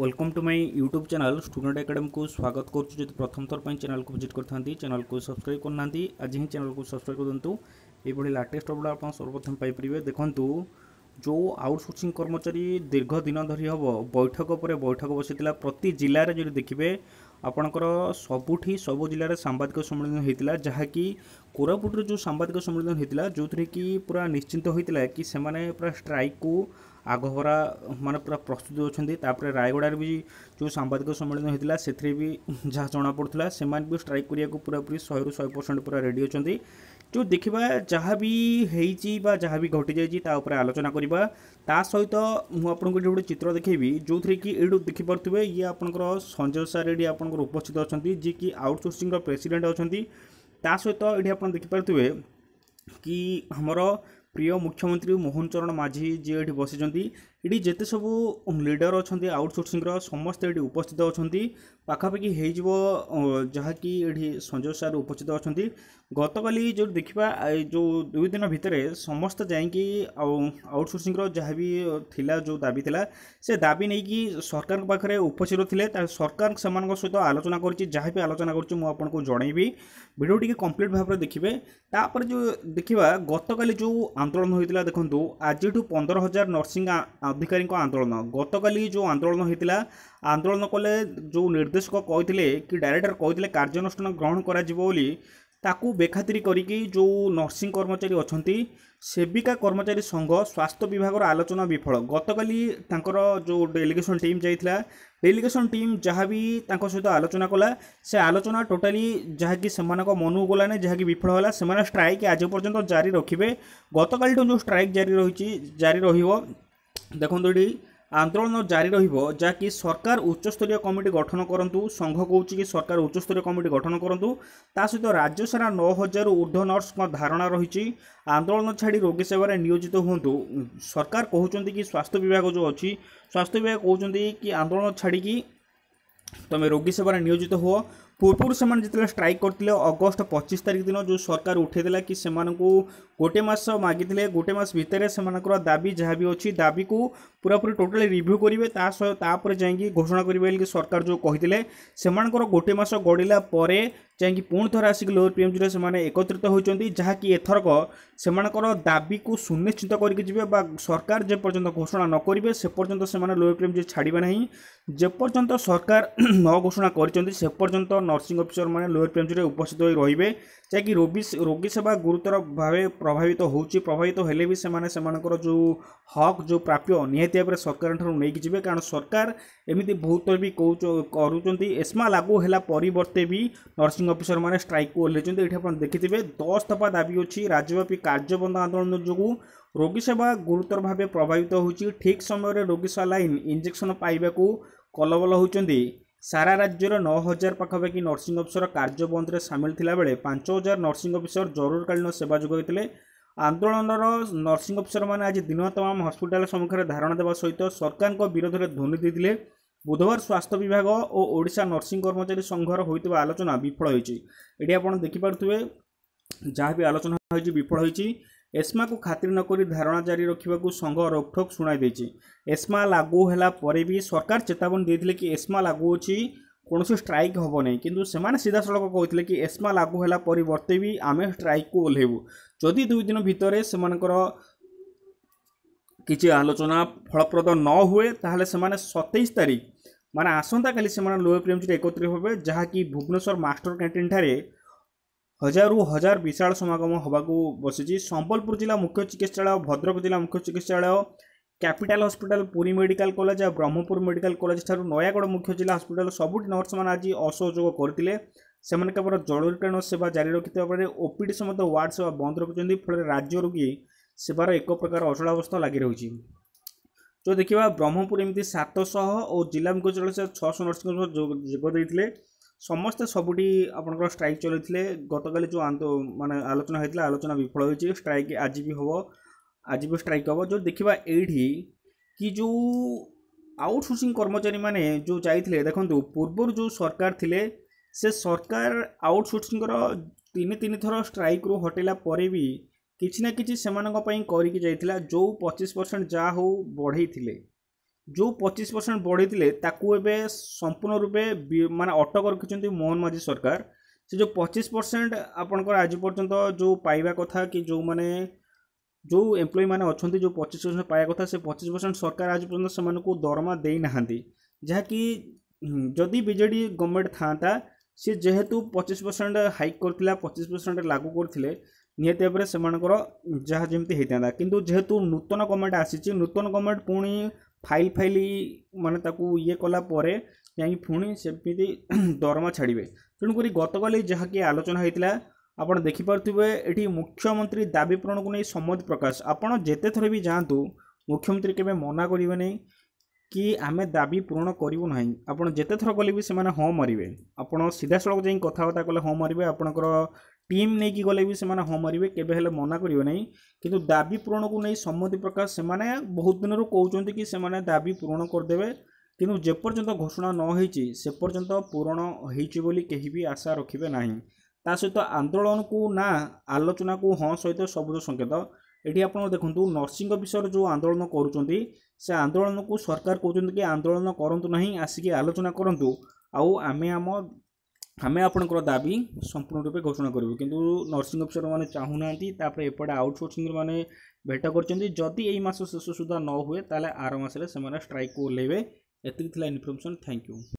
welcome to my YouTube channel student ଏକାଡେମୀକୁ ସ୍ୱାଗତ କରୁଛୁ ଯଦି ପ୍ରଥମଥର ପାଇଁ ଚ୍ୟାନେଲ୍କୁ ଭିଜିଟ୍ କରିଥାନ୍ତି ଚ୍ୟାନେଲ୍କୁ ସବସ୍କ୍ରାଇବ୍ କରିନାହାନ୍ତି ଆଜି ହିଁ ଚ୍ୟାନେଲ୍କୁ ସବସ୍କ୍ରାଇବ୍ କରିଦିଅନ୍ତୁ ଏଇଭଳି ଲାଟେଷ୍ଟ ଅପଡ଼େଟ୍ ଆପଣ ସର୍ବପ୍ରଥମେ ପାଇପାରିବେ ଦେଖନ୍ତୁ ଯେଉଁ ଆଉଟସୋର୍ସିଂ କର୍ମଚାରୀ ଦୀର୍ଘ ଦିନ ଧରି ହେବ ବୈଠକ ପରେ ବୈଠକ ବସିଥିଲା ପ୍ରତି ଜିଲ୍ଲାରେ ଯଦି ଦେଖିବେ ଆପଣଙ୍କର ସବୁଠି ସବୁ ଜିଲ୍ଲାରେ ସାମ୍ବାଦିକ ସମ୍ମିଳନ ହୋଇଥିଲା ଯାହାକି କୋରାପୁଟରେ ଯେଉଁ ସାମ୍ବାଦିକ ସମ୍ମିଳନ ହୋଇଥିଲା ଯେଉଁଥିରେ କି ପୁରା ନିଶ୍ଚିନ୍ତ ହୋଇଥିଲା କି ସେମାନେ ପୁରା ଷ୍ଟ୍ରାଇକ୍କୁ ଆଗଭରା ମାନେ ପୁରା ପ୍ରସ୍ତୁତ ଅଛନ୍ତି ତାପରେ ରାୟଗଡ଼ାରେ ବି ଯେଉଁ ସାମ୍ବାଦିକ ସମ୍ମିଳନୀ ହୋଇଥିଲା ସେଥିରେ ବି ଯାହା ଜଣାପଡ଼ୁଥିଲା ସେମାନେ ବି ଷ୍ଟ୍ରାଇକ୍ କରିବାକୁ ପୁରାପୁରି ଶହେରୁ ଶହେ ପରସେଣ୍ଟ ପୁରା ରେଡ଼ି ଅଛନ୍ତି ଯେଉଁ ଦେଖିବା ଯାହା ବି ହେଇଛି ବା ଯାହା ବି ଘଟିଯାଇଛି ତା ଉପରେ ଆଲୋଚନା କରିବା ତା ସହିତ ମୁଁ ଆପଣଙ୍କୁ ଏଠି ଗୋଟେ ଚିତ୍ର ଦେଖେଇବି ଯେଉଁଥିରେ କି ଏଇଠୁ ଦେଖିପାରୁଥିବେ ଇଏ ଆପଣଙ୍କର ସଞ୍ଜୟ ସାର୍ ଏଠି ଆପଣଙ୍କର ଉପସ୍ଥିତ ଅଛନ୍ତି ଯିଏକି ଆଉଟସୋର୍ସିଂର ପ୍ରେସିଡେଣ୍ଟ ଅଛନ୍ତି ତା ସହିତ ଏଠି ଆପଣ ଦେଖିପାରୁଥିବେ କି ଆମର প্রিয় মুখ্যমন্ত্রী মোহন চরণ মাঝি যে এটি বসিছেন ଏଠି ଯେତେ ସବୁ ଲିଡ଼ର ଅଛନ୍ତି ଆଉଟସୋର୍ସିଂର ସମସ୍ତେ ଏଠି ଉପସ୍ଥିତ ଅଛନ୍ତି ପାଖାପାଖି ହେଇଯିବ ଯାହାକି ଏଠି ସଞ୍ଜୟ ସାର୍ ଉପସ୍ଥିତ ଅଛନ୍ତି ଗତକାଲି ଯଦି ଦେଖିବା ଯେଉଁ ଦୁଇ ଦିନ ଭିତରେ ସମସ୍ତେ ଯାଇକି ଆଉ ଆଉଟସୋର୍ସିଂର ଯାହା ବି ଥିଲା ଯେଉଁ ଦାବି ଥିଲା ସେ ଦାବି ନେଇକି ସରକାରଙ୍କ ପାଖରେ ଉପସ୍ଥିତ ଥିଲେ ତା ସରକାର ସେମାନଙ୍କ ସହିତ ଆଲୋଚନା କରିଛି ଯାହା ବି ଆଲୋଚନା କରୁଛି ମୁଁ ଆପଣଙ୍କୁ ଜଣାଇବି ଭିଡ଼ିଓ ଟିକେ କମ୍ପ୍ଲିଟ୍ ଭାବରେ ଦେଖିବେ ତାପରେ ଯେଉଁ ଦେଖିବା ଗତକାଲି ଯେଉଁ ଆନ୍ଦୋଳନ ହୋଇଥିଲା ଦେଖନ୍ତୁ ଆଜିଠୁ ପନ୍ଦର ହଜାର ନର୍ସିଂ ଅଧିକାରୀଙ୍କ ଆନ୍ଦୋଳନ ଗତକାଲି ଯେଉଁ ଆନ୍ଦୋଳନ ହୋଇଥିଲା ଆନ୍ଦୋଳନ କଲେ ଯେଉଁ ନିର୍ଦ୍ଦେଶକ କହିଥିଲେ କି ଡାଇରେକ୍ଟର କହିଥିଲେ କାର୍ଯ୍ୟାନୁଷ୍ଠାନ ଗ୍ରହଣ କରାଯିବ ବୋଲି ତାକୁ ବେଖାତିରି କରିକି ଯେଉଁ ନର୍ସିଂ କର୍ମଚାରୀ ଅଛନ୍ତି ସେବିକା କର୍ମଚାରୀ ସଂଘ ସ୍ୱାସ୍ଥ୍ୟ ବିଭାଗର ଆଲୋଚନା ବିଫଳ ଗତକାଲି ତାଙ୍କର ଯେଉଁ ଡେଲିଗେସନ୍ ଟିମ୍ ଯାଇଥିଲା ଡେଲିଗେସନ୍ ଟିମ୍ ଯାହା ବି ତାଙ୍କ ସହିତ ଆଲୋଚନା କଲା ସେ ଆଲୋଚନା ଟୋଟାଲି ଯାହାକି ସେମାନଙ୍କ ମନକୁ ଗଲାନି ଯାହାକି ବିଫଳ ହେଲା ସେମାନେ ଷ୍ଟ୍ରାଇକ୍ ଆଜି ପର୍ଯ୍ୟନ୍ତ ଜାରି ରଖିବେ ଗତକାଲିଠୁ ଯେଉଁ ଷ୍ଟ୍ରାଇକ୍ ଜାରି ରହିଛି ଜାରି ରହିବ ଦେଖନ୍ତୁ ଏଠି ଆନ୍ଦୋଳନ ଜାରି ରହିବ ଯାହାକି ସରକାର ଉଚ୍ଚସ୍ତରୀୟ କମିଟି ଗଠନ କରନ୍ତୁ ସଂଘ କହୁଛି କି ସରକାର ଉଚ୍ଚସ୍ତରୀୟ କମିଟି ଗଠନ କରନ୍ତୁ ତା ସହିତ ରାଜ୍ୟ ସାରା ନଅ ହଜାରରୁ ଉର୍ଦ୍ଧ୍ୱ ନର୍ସଙ୍କ ଧାରଣା ରହିଛି ଆନ୍ଦୋଳନ ଛାଡ଼ି ରୋଗୀ ସେବାରେ ନିୟୋଜିତ ହୁଅନ୍ତୁ ସରକାର କହୁଛନ୍ତି କି ସ୍ୱାସ୍ଥ୍ୟ ବିଭାଗ ଯେଉଁ ଅଛି ସ୍ୱାସ୍ଥ୍ୟ ବିଭାଗ କହୁଛନ୍ତି କି ଆନ୍ଦୋଳନ ଛାଡ଼ିକି ତୁମେ ରୋଗୀ ସେବାରେ ନିୟୋଜିତ ହୁଅ पूर्व से स्ट्राइक करते अगस्ट पचिश तारिख दिन जो सरकार उठाई कि गोटे मस मागिते गोटे मस भर से दाबी जहाँ भी अच्छी दाबी को পুরাপুরি টোটালি রিভ্যু করবে তা সহ তাপরে যাই ঘোষণা করবে বলি সরকার যে কে সে গোটে মাস গড়া পরে যাই পুঁ থরে আসিক লোর পিএম জিরে সে একত্রিত হয়েছেন যা কি এথরক সে দাবি কু সুনিশ্চিত করি যাবে বা সরকার যে পর্যন্ত ঘোষণা ন করবে সে পর্যন্ত সে লোর পিএম জিরে ছাড়বে না যে পর্যন্ত সরকার ন ঘোষণা করছেন সে পর্যন্ত নর্সিং অফিসর মানে লোয়ার পিএম জিরে উপস্থিত হয়ে রহবে যা কি রোগী রোগী সেবা গুরুতর ভাবে প্রভাবিত হচ্ছে প্রভাবিত হলে বি সে যে হক যে প্রাপ্য নিহতি ନିହାତି ଭାବରେ ସରକାରଙ୍କଠାରୁ ନେଇକି ଯିବେ କାରଣ ସରକାର ଏମିତି ବହୁତ ବି କରୁଛନ୍ତି ଏସ୍ମା ଲାଗୁ ହେଲା ପରିବର୍ତ୍ତେ ବି ନର୍ସିଂ ଅଫିସରମାନେ ଷ୍ଟ୍ରାଇକ୍କୁ ଓହ୍ଲାଇଛନ୍ତି ଏଇଠି ଆପଣ ଦେଖିଥିବେ ଦଶ ଦଫା ଦାବି ଅଛି ରାଜ୍ୟବ୍ୟାପୀ କାର୍ଯ୍ୟବନ୍ଦ ଆନ୍ଦୋଳନ ଯୋଗୁଁ ରୋଗୀ ସେବା ଗୁରୁତର ଭାବେ ପ୍ରଭାବିତ ହେଉଛି ଠିକ୍ ସମୟରେ ରୋଗୀ ସେବା ଲାଇନ୍ ଇଞ୍ଜେକ୍ସନ୍ ପାଇବାକୁ କଲବଲ ହେଉଛନ୍ତି ସାରା ରାଜ୍ୟର ନଅ ହଜାର ପାଖାପାଖି ନର୍ସିଂ ଅଫିସର କାର୍ଯ୍ୟବନ୍ଦରେ ସାମିଲ ଥିଲାବେଳେ ପାଞ୍ଚ ହଜାର ନର୍ସିଂ ଅଫିସର ଜରୁରୀକାଳୀନ ସେବା ଯୋଗାଇଥିଲେ ଆନ୍ଦୋଳନର ନର୍ସିଂ ଅଫିସରମାନେ ଆଜି ଦିନ ତମାମ ହସ୍ପିଟାଲ ସମ୍ମୁଖରେ ଧାରଣା ଦେବା ସହିତ ସରକାରଙ୍କ ବିରୋଧରେ ଧ୍ୱନି ଦେଇଥିଲେ ବୁଧବାର ସ୍ୱାସ୍ଥ୍ୟ ବିଭାଗ ଓ ଓଡ଼ିଶା ନର୍ସିଂ କର୍ମଚାରୀ ସଂଘର ହୋଇଥିବା ଆଲୋଚନା ବିଫଳ ହୋଇଛି ଏଠି ଆପଣ ଦେଖିପାରୁଥିବେ ଯାହା ବି ଆଲୋଚନା ହୋଇଛି ବିଫଳ ହୋଇଛି ଏସ୍ମାକୁ ଖାତିର ନକରି ଧାରଣା ଜାରି ରଖିବାକୁ ସଂଘ ରୋକଠୋକ୍ ଶୁଣାଇ ଦେଇଛି ଏସ୍ମା ଲାଗୁ ହେଲା ପରେ ବି ସରକାର ଚେତାବନୀ ଦେଇଥିଲେ କି ଏସ୍ମା ଲାଗୁ ଅଛି কোনসু স্ট্রাইক হবো নাই কিন্তু সেমানে সিধা সলক কইতে লাগি এসমা লাগু হেলা পরিবর্তেবি আমি স্ট্রাইক কোলেব যদি দুই দিন ভিতরে সেমানকর কিচি আলোচনা ফলপ্রদ ন হুয়ে তাহলে সেমানে 27 তারিখ মানে আসুন্দা কলি সেমান লোয়ে প্রেম 31 হবে যাহা কি ভুবনেশ্বর মাস্টার কান্টিন ঠারে হাজারো হাজার বিশাল সমাগম হওয়া কো বসিজি সম্বলপুর জিলা মুখ্য চিকিৎসালা ভদ্রপুর জিলা মুখ্য চিকিৎসালা capital hospital Puri medical college আর ব্রহ্মপুর মেডিকাল কলেজ ঠার নয়াগড় মুখ্য জেলা হসপিটাল সবুটি নর্স মানে আজ অসহযোগ করে সেমানে কেবল জরুরীকালীন সেবা জারি রাখি ফলে ওপিডি সমেত ওয়ার্ড সেবা বন্ধ রাখছেন ফলে রাজ্য রোগী সেবার এক প্রকার অচলাবস্থা লাগি রয়েছে তো দেখা ব্রহ্মপুর এমনি সাতশহ ও জেলা মুখ্য চিকিৎসা ছশো নর্সিং যোগ দিয়ে ସମସ୍ତେ ସବୁଠି ଆପଣଙ୍କର ଷ୍ଟ୍ରାଇକ୍ ଚଲେଇଥିଲେ ଗତକାଲି ଯେଉଁ ମାନେ ଆଲୋଚନା ହୋଇଥିଲା ଆଲୋଚନା ବିଫଳ ହୋଇଛି ଷ୍ଟ୍ରାଇକ୍ ଆଜି ବି ହେବ आज भी स्ट्राइक हम जो देखा ये कि जो आउटसोर्सिंग कर्मचारी मैंने जो जाते देखो पूर्व जो सरकार थे से सरकार आउटसोर्सिंग तीन तीन थर स्ट्राइक रु हटेला भी किसी ना कि करके जाता जो पचिश परसेंट जहाँ हो बढ़ई थे जो पचिश परसेंट बढ़े थे संपूर्ण रूपे मान अटक रखिंट मोहन माझी सरकार से जो पचिश परसेंट आपण आज पर्यटन जो पाइबा कथा कि जो मैंने जो ଏମ୍ପ୍ଲୟି ମାନେ ଅଛନ୍ତି ଯେଉଁ ପଚିଶ ପରସେଣ୍ଟ ପାଇବା କଥା ସେ ପଚିଶ ପରସେଣ୍ଟ ସରକାର ଆଜି ପର୍ଯ୍ୟନ୍ତ ସେମାନଙ୍କୁ ଦରମା ଦେଇନାହାନ୍ତି ଯାହାକି ଯଦି ବିଜେଡ଼ି ଗଭର୍ଣ୍ଣମେଣ୍ଟ ଥାଆନ୍ତା ସେ ଯେହେତୁ ପଚିଶ ପରସେଣ୍ଟ ହାଇକ୍ କରିଥିଲା ପଚିଶ ପରସେଣ୍ଟ ଲାଗୁ କରିଥିଲେ ନିହାତି ଭାବରେ ସେମାନଙ୍କର ଯାହା ଯେମିତି ହେଇଥାନ୍ତା କିନ୍ତୁ ଯେହେତୁ ନୂତନ ଗଭର୍ଣ୍ଣମେଣ୍ଟ ଆସିଛି ନୂତନ ଗଭର୍ଣ୍ଣମେଣ୍ଟ ପୁଣି ଫାଇଲ୍ ଫାଇଲ୍ ମାନେ ତାକୁ ଇଏ କଲା ପରେ ଯାଇକି ପୁଣି ସେମିତି ଦରମା ଛାଡ଼ିବେ ତେଣୁକରି ଗତକାଲି ଯାହାକି ଆଲୋଚନା ହେଇଥିଲା ଆପଣ ଦେଖିପାରୁଥିବେ ଏଠି ମୁଖ୍ୟମନ୍ତ୍ରୀ ଦାବି ପୂରଣକୁ ନେଇ ସମ୍ମତି ପ୍ରକାଶ ଆପଣ ଯେତେଥର ବି ଯାଆନ୍ତୁ ମୁଖ୍ୟମନ୍ତ୍ରୀ କେବେ ମନା କରିବେ ନାହିଁ କି ଆମେ ଦାବି ପୂରଣ କରିବୁ ନାହିଁ ଆପଣ ଯେତେଥର ଗଲେ ବି ସେମାନେ ହଁ ମାରିବେ ଆପଣ ସିଧାସଳଖ ଯାଇ କଥାବାର୍ତ୍ତା କଲେ ହଁ ମାରିବେ ଆପଣଙ୍କର ଟିମ୍ ନେଇକି ଗଲେ ବି ସେମାନେ ହଁ ମାରିବେ କେବେ ହେଲେ ମନା କରିବେ ନାହିଁ କିନ୍ତୁ ଦାବି ପୂରଣକୁ ନେଇ ସମ୍ମତି ପ୍ରକାଶ ସେମାନେ ବହୁତ ଦିନରୁ କହୁଛନ୍ତି କି ସେମାନେ ଦାବି ପୂରଣ କରିଦେବେ କିନ୍ତୁ ଯେପର୍ଯ୍ୟନ୍ତ ଘୋଷଣା ନ ହୋଇଛି ସେ ପର୍ଯ୍ୟନ୍ତ ପୂରଣ ହୋଇଛି ବୋଲି କେହି ବି ଆଶା ରଖିବେ ନାହିଁ ତା ସହିତ ଆନ୍ଦୋଳନକୁ ନା ଆଲୋଚନାକୁ ହଁ ସହିତ ସବୁଜ ସଙ୍କେତ ଏଠି ଆପଣ ଦେଖନ୍ତୁ ନର୍ସିଂଙ୍କ ବିଷୟରେ ଯେଉଁ ଆନ୍ଦୋଳନ କରୁଛନ୍ତି ସେ ଆନ୍ଦୋଳନକୁ ସରକାର କହୁଛନ୍ତି କି ଆନ୍ଦୋଳନ କରନ୍ତୁ ନାହିଁ ଆସିକି ଆଲୋଚନା କରନ୍ତୁ ଆଉ ଆମେ ଆମ ଆମେ ଆପଣଙ୍କର ଦାବି ସମ୍ପୂର୍ଣ୍ଣ ରୂପେ ଘୋଷଣା କରିବୁ କିନ୍ତୁ ନର୍ସିଂ ଅଫିସରମାନେ ଚାହୁଁନାହାନ୍ତି ତାପରେ ଏପଟେ ଆଉଟସୋର୍ସିଂମାନେ ଭେଟ କରିଛନ୍ତି ଯଦି ଏଇ ମାସ ଶେଷ ସୁଦ୍ଧା ନ ହୁଏ ତାହେଲେ ଆର ମାସରେ ସେମାନେ ଷ୍ଟ୍ରାଇକ୍କୁ ଓହ୍ଲାଇବେ ଏତିକି ଥିଲା ଇନଫର୍ମେସନ୍ ଥ୍ୟାଙ୍କ ୟୁ